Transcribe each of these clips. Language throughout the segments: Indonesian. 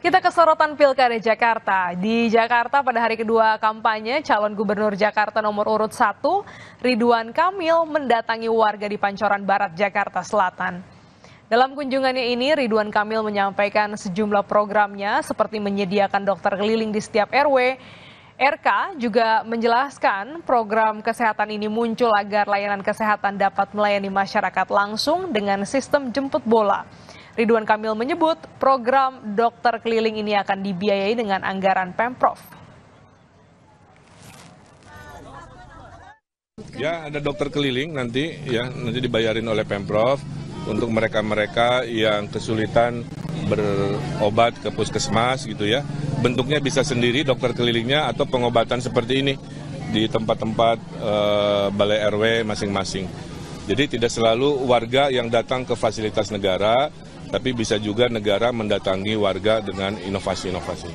Kita ke sorotan Pilkada Jakarta. Di Jakarta pada hari kedua kampanye, calon gubernur Jakarta nomor urut 1, Ridwan Kamil mendatangi warga di Pancoran Barat, Jakarta Selatan. Dalam kunjungannya ini, Ridwan Kamil menyampaikan sejumlah programnya seperti menyediakan dokter keliling di setiap RW. RK juga menjelaskan program kesehatan ini muncul agar layanan kesehatan dapat melayani masyarakat langsung dengan sistem jemput bola. Ridwan Kamil menyebut program dokter keliling ini akan dibiayai dengan anggaran Pemprov. Ya, ada dokter keliling nanti ya, nanti dibayarin oleh Pemprov untuk mereka-mereka yang kesulitan berobat ke puskesmas gitu ya. Bentuknya bisa sendiri dokter kelilingnya atau pengobatan seperti ini di tempat-tempat uh, balai RW masing-masing. Jadi tidak selalu warga yang datang ke fasilitas negara, tapi bisa juga negara mendatangi warga dengan inovasi-inovasi.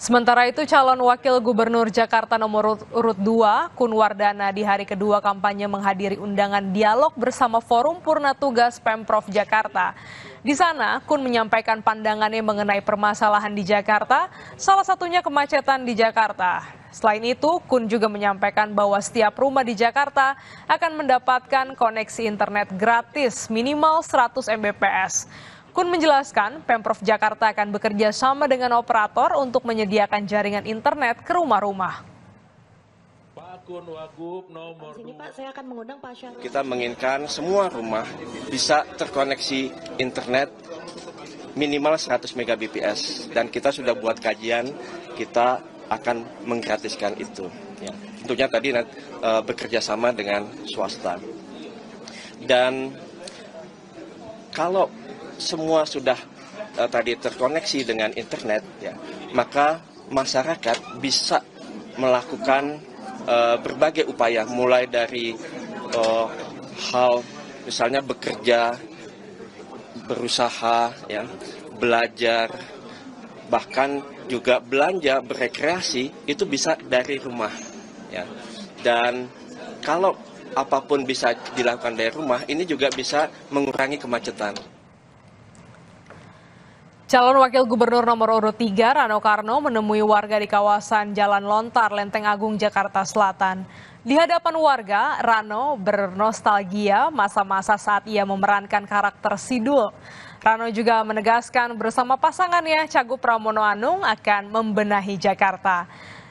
Sementara itu calon wakil gubernur Jakarta nomor urut 2 Kunwardana di hari kedua kampanye menghadiri undangan dialog bersama Forum Purna Tugas Pemprov Jakarta. Di sana, Kun menyampaikan pandangannya mengenai permasalahan di Jakarta, salah satunya kemacetan di Jakarta. Selain itu, Kun juga menyampaikan bahwa setiap rumah di Jakarta akan mendapatkan koneksi internet gratis minimal 100 Mbps. Kun menjelaskan, Pemprov Jakarta akan bekerja sama dengan operator untuk menyediakan jaringan internet ke rumah-rumah akun Wagub nomor Sini, Pak, saya akan mengundang Pak Syahrul. Kita menginginkan semua rumah bisa terkoneksi internet minimal 100 Mbps dan kita sudah buat kajian kita akan menggratiskan itu. Ya. Tentunya tadi uh, bekerja sama dengan swasta. Dan kalau semua sudah uh, tadi terkoneksi dengan internet, ya, maka masyarakat bisa melakukan Eh, berbagai upaya, mulai dari uh, hal misalnya bekerja, berusaha, ya, belajar, bahkan juga belanja, berekreasi itu bisa dari rumah, ya. Dan kalau apapun bisa dilakukan dari rumah, ini juga bisa mengurangi kemacetan. Calon Wakil Gubernur nomor urut 3 Rano Karno menemui warga di kawasan Jalan Lontar, Lenteng Agung, Jakarta Selatan. Di hadapan warga, Rano bernostalgia masa-masa saat ia memerankan karakter Sidul. Rano juga menegaskan bersama pasangannya Cagup Pramono Anung akan membenahi Jakarta.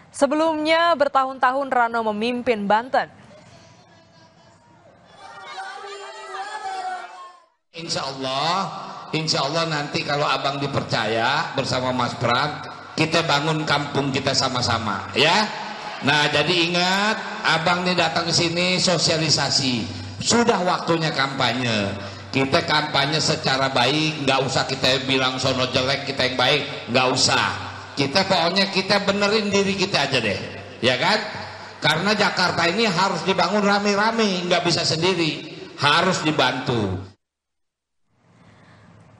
Sebelumnya bertahun-tahun Rano memimpin Banten. Insya Allah, insya Allah nanti kalau abang dipercaya bersama Mas Prat, kita bangun kampung kita sama-sama, ya. Nah, jadi ingat, abang ini datang ke sini sosialisasi. Sudah waktunya kampanye. Kita kampanye secara baik, nggak usah kita bilang sono jelek, kita yang baik, nggak usah. Kita pokoknya kita benerin diri kita aja deh, ya kan? Karena Jakarta ini harus dibangun rame-rame, nggak bisa sendiri, harus dibantu.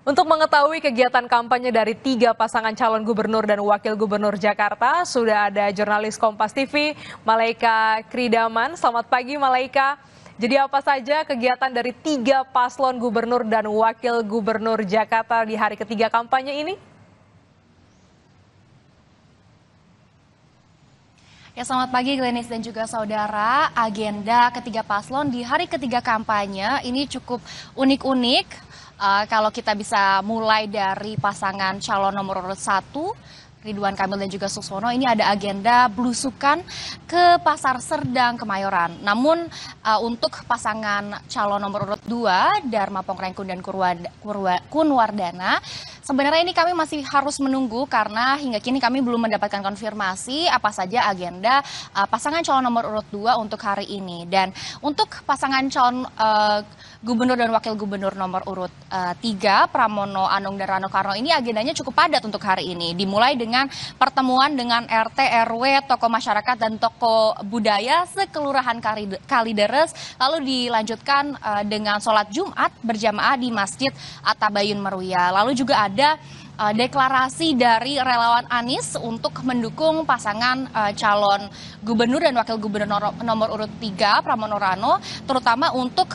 Untuk mengetahui kegiatan kampanye dari tiga pasangan calon gubernur dan wakil gubernur Jakarta, sudah ada jurnalis Kompas TV, Malaika Kridaman. Selamat pagi, Malaika. Jadi apa saja kegiatan dari tiga paslon gubernur dan wakil gubernur Jakarta di hari ketiga kampanye ini? Ya, selamat pagi Glenis dan juga saudara. Agenda ketiga paslon di hari ketiga kampanye ini cukup unik-unik Eh, kalau kita bisa mulai dari pasangan calon nomor satu Ridwan Kamil dan juga Suswono ini ada agenda belusukan ke Pasar Serdang Kemayoran. Namun uh, untuk pasangan calon nomor urut 2 Dharma Pongrengkun dan Kunwardana sebenarnya ini kami masih harus menunggu karena hingga kini kami belum mendapatkan konfirmasi apa saja agenda uh, pasangan calon nomor urut 2 untuk hari ini dan untuk pasangan calon uh, gubernur dan wakil gubernur nomor urut uh, 3 Pramono Anung dan Rano Karno ini agendanya cukup padat untuk hari ini dimulai dengan dengan pertemuan dengan RT, RW, tokoh masyarakat dan tokoh budaya sekelurahan Kalideres lalu dilanjutkan eh, dengan sholat Jumat berjamaah di Masjid Atabayun Meruya. Lalu juga ada eh, deklarasi dari relawan Anies untuk mendukung pasangan eh, calon gubernur dan wakil gubernur nomor urut 3 Pramono Rano terutama untuk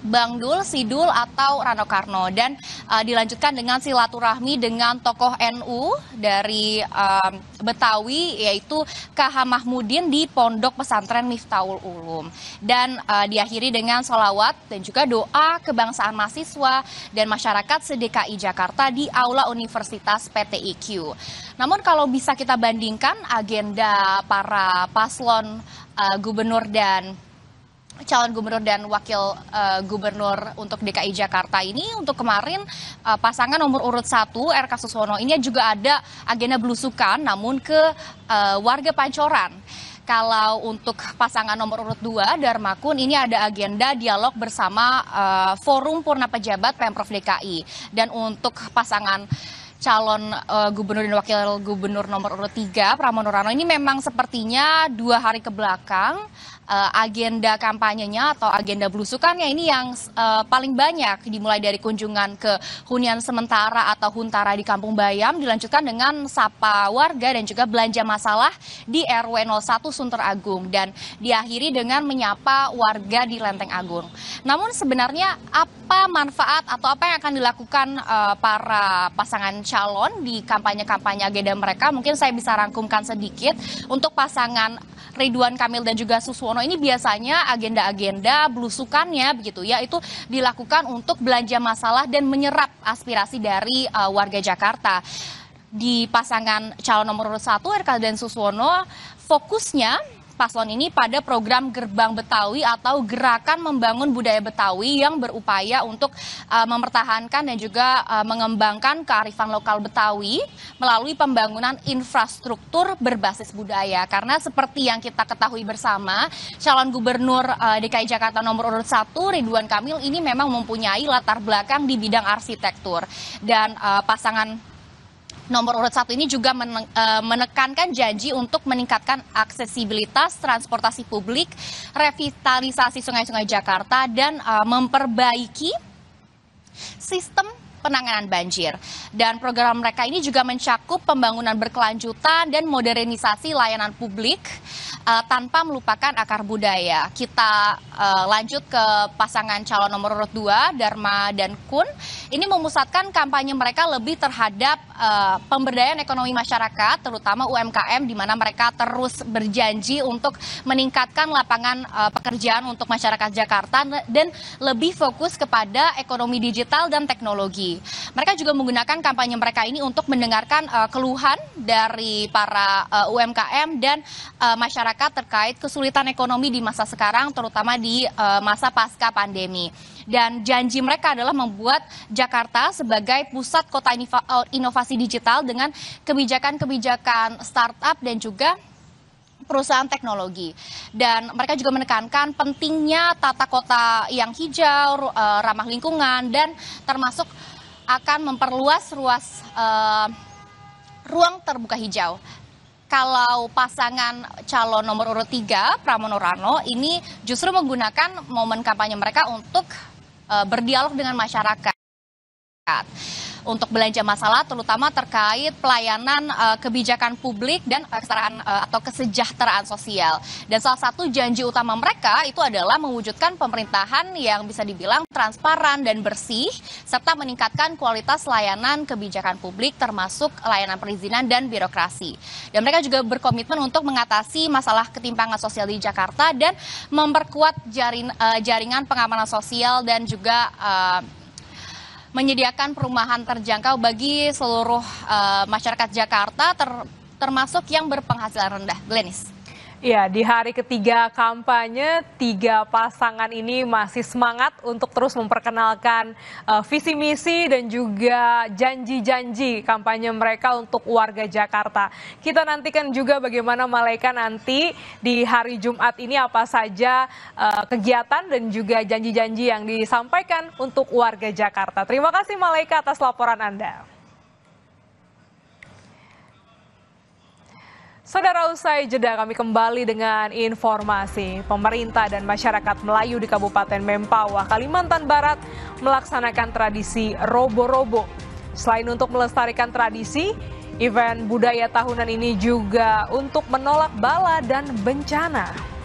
Bang Dul, Sidul atau Rano Karno dan uh, dilanjutkan dengan silaturahmi dengan tokoh NU dari um, Betawi yaitu KH Mahmudin di Pondok Pesantren Miftaul Ulum dan uh, diakhiri dengan solawat dan juga doa kebangsaan mahasiswa dan masyarakat seDKI Jakarta di Aula Universitas PTIQ. Namun kalau bisa kita bandingkan agenda para paslon uh, gubernur dan calon gubernur dan wakil uh, gubernur untuk DKI Jakarta ini untuk kemarin uh, pasangan nomor urut 1 RK Susono ini juga ada agenda belusukan namun ke uh, warga Pancoran. Kalau untuk pasangan nomor urut 2 Darmakun ini ada agenda dialog bersama uh, Forum Purna Pejabat Pemprov DKI dan untuk pasangan calon uh, gubernur dan wakil gubernur nomor urut 3 Pramono Rano ini memang sepertinya dua hari ke belakang uh, agenda kampanyenya atau agenda belusukannya ini yang uh, paling banyak dimulai dari kunjungan ke hunian sementara atau huntara di Kampung Bayam dilanjutkan dengan sapa warga dan juga belanja masalah di RW 01 Sunter Agung dan diakhiri dengan menyapa warga di Lenteng Agung. Namun sebenarnya apa manfaat atau apa yang akan dilakukan uh, para pasangan calon di kampanye-kampanye agenda mereka. Mungkin saya bisa rangkumkan sedikit untuk pasangan Ridwan Kamil dan juga Suswono ini biasanya agenda-agenda belusukannya begitu ya itu dilakukan untuk belanja masalah dan menyerap aspirasi dari uh, warga Jakarta. Di pasangan calon nomor satu Erkal dan Suswono fokusnya paslon ini pada program Gerbang Betawi atau Gerakan Membangun Budaya Betawi yang berupaya untuk uh, mempertahankan dan juga uh, mengembangkan kearifan lokal Betawi melalui pembangunan infrastruktur berbasis budaya. Karena seperti yang kita ketahui bersama, calon gubernur uh, DKI Jakarta nomor urut 1 Ridwan Kamil ini memang mempunyai latar belakang di bidang arsitektur dan uh, pasangan nomor urut satu ini juga e, menekankan janji untuk meningkatkan aksesibilitas transportasi publik, revitalisasi sungai-sungai Jakarta, dan e, memperbaiki sistem penanganan banjir. Dan program mereka ini juga mencakup pembangunan berkelanjutan dan modernisasi layanan publik uh, tanpa melupakan akar budaya. Kita uh, lanjut ke pasangan calon nomor urut 2, Dharma dan Kun. Ini memusatkan kampanye mereka lebih terhadap uh, pemberdayaan ekonomi masyarakat, terutama UMKM, di mana mereka terus berjanji untuk meningkatkan lapangan uh, pekerjaan untuk masyarakat Jakarta dan lebih fokus kepada ekonomi digital dan teknologi. Mereka juga menggunakan kampanye mereka ini untuk mendengarkan uh, keluhan dari para uh, eh, UMKM dan uh, masyarakat terkait kesulitan ekonomi di masa sekarang, terutama di uh, masa pasca pandemi. Dan janji mereka adalah membuat Jakarta sebagai pusat kota inovasi digital dengan kebijakan-kebijakan startup dan juga perusahaan teknologi. Dan mereka juga menekankan pentingnya tata kota yang hijau, ramah lingkungan, dan termasuk akan memperluas ruas uh, ruang terbuka hijau kalau pasangan calon nomor urut 3 Pramono Rano ini justru menggunakan momen kampanye mereka untuk uh, berdialog dengan masyarakat untuk belanja masalah terutama terkait pelayanan uh, kebijakan publik dan kesejahteraan uh, eh, atau kesejahteraan sosial. Dan salah satu janji utama mereka itu adalah mewujudkan pemerintahan yang bisa dibilang transparan dan bersih serta meningkatkan kualitas layanan kebijakan publik termasuk layanan perizinan dan birokrasi. Dan mereka juga berkomitmen untuk mengatasi masalah ketimpangan sosial di Jakarta dan memperkuat jaring, uh, eh, jaringan pengamanan sosial dan juga uh, menyediakan perumahan terjangkau bagi seluruh uh, masyarakat Jakarta ter termasuk yang berpenghasilan rendah. Glenis. Ya, di hari ketiga kampanye, tiga pasangan ini masih semangat untuk terus memperkenalkan uh, visi misi dan juga janji-janji kampanye mereka untuk warga Jakarta. Kita nantikan juga bagaimana Malaika nanti di hari Jumat ini apa saja uh, kegiatan dan juga janji-janji yang disampaikan untuk warga Jakarta. Terima kasih Malaika atas laporan Anda. Saudara usai jeda kami kembali dengan informasi pemerintah dan masyarakat Melayu di Kabupaten Mempawah, Kalimantan Barat melaksanakan tradisi robo-robo. Selain untuk melestarikan tradisi, event budaya tahunan ini juga untuk menolak bala dan bencana.